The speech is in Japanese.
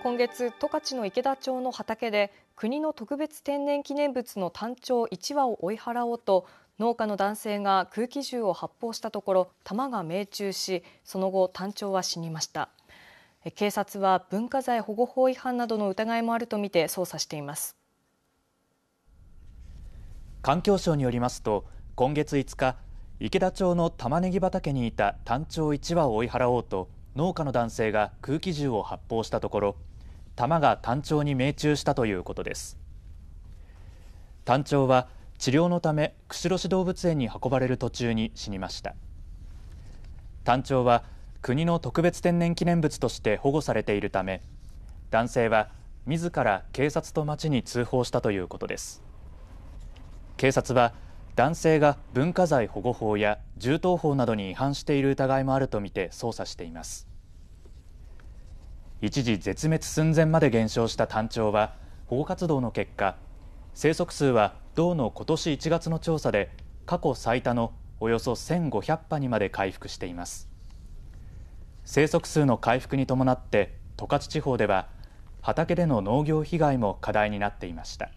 今月、十勝の池田町の畑で国の特別天然記念物のタンチョウ1羽を追い払おうと農家の男性が空気銃を発砲したところ弾が命中しその後、タンチョウは死にました警察は文化財保護法違反などの疑いもあるとみて捜査しています環境省によりますと今月5日池田町の玉ねぎ畑にいた1羽を追い払おうと農家の男性が空気銃を発砲したところ弾が単調に命中したということです。単調は治療のため釧路市動物園に運ばれる途中に死にました。単調は国の特別天然記念物として保護されているため男性は自ら警察と町に通報したということです。警察は男性が文化財保護法や銃刀法などに違反している疑いもあるとみて捜査しています一時絶滅寸前まで減少したタンチョウは保護活動の結果生息数は道の今年1月の調査で過去最多のおよそ1500羽にまで回復しています生息数の回復に伴って十勝地方では畑での農業被害も課題になっていました。